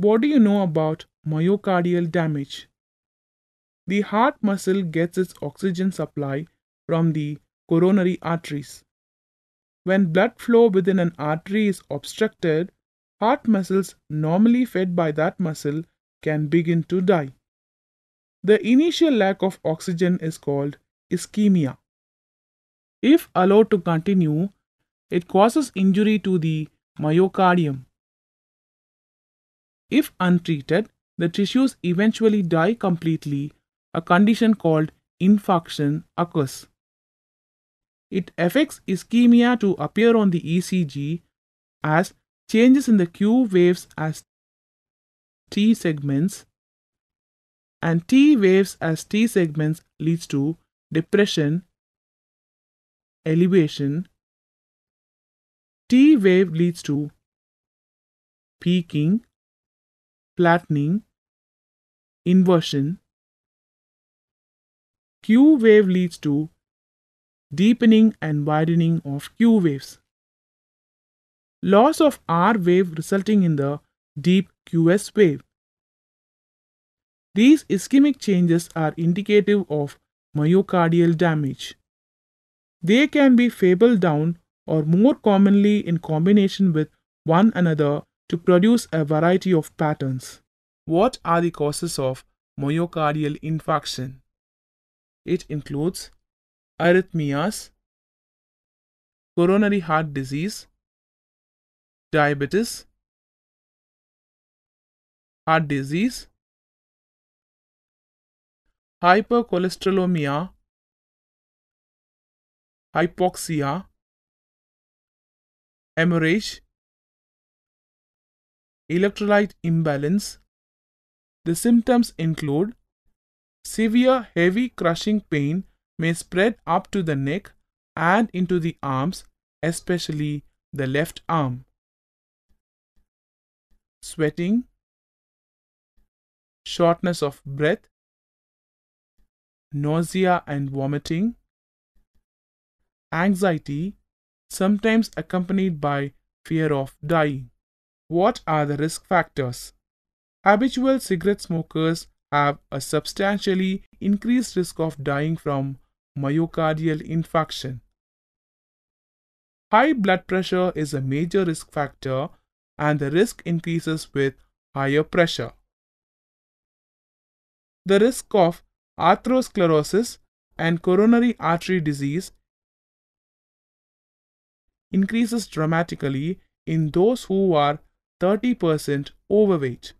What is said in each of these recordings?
What do you know about myocardial damage? The heart muscle gets its oxygen supply from the coronary arteries. When blood flow within an artery is obstructed, heart muscles normally fed by that muscle can begin to die. The initial lack of oxygen is called ischemia. If allowed to continue, it causes injury to the myocardium. If untreated, the tissues eventually die completely, a condition called infarction occurs. It affects ischemia to appear on the ECG as changes in the Q waves as T segments and T waves as T segments leads to depression, elevation. T wave leads to peaking flattening, inversion. Q wave leads to deepening and widening of Q waves. Loss of R wave resulting in the deep QS wave. These ischemic changes are indicative of myocardial damage. They can be fabled down or more commonly in combination with one another to produce a variety of patterns. What are the causes of myocardial infarction? It includes arrhythmias, coronary heart disease, diabetes, heart disease, hypercholesterolemia, hypoxia, hemorrhage, electrolyte imbalance. The symptoms include severe heavy crushing pain may spread up to the neck and into the arms, especially the left arm. Sweating, shortness of breath, nausea and vomiting, anxiety, sometimes accompanied by fear of dying. What are the risk factors? Habitual cigarette smokers have a substantially increased risk of dying from myocardial infarction. High blood pressure is a major risk factor and the risk increases with higher pressure. The risk of atherosclerosis and coronary artery disease increases dramatically in those who are 30% overweight.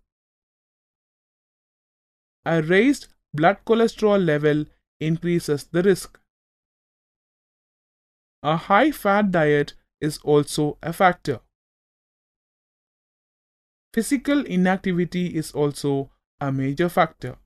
A raised blood cholesterol level increases the risk. A high fat diet is also a factor. Physical inactivity is also a major factor.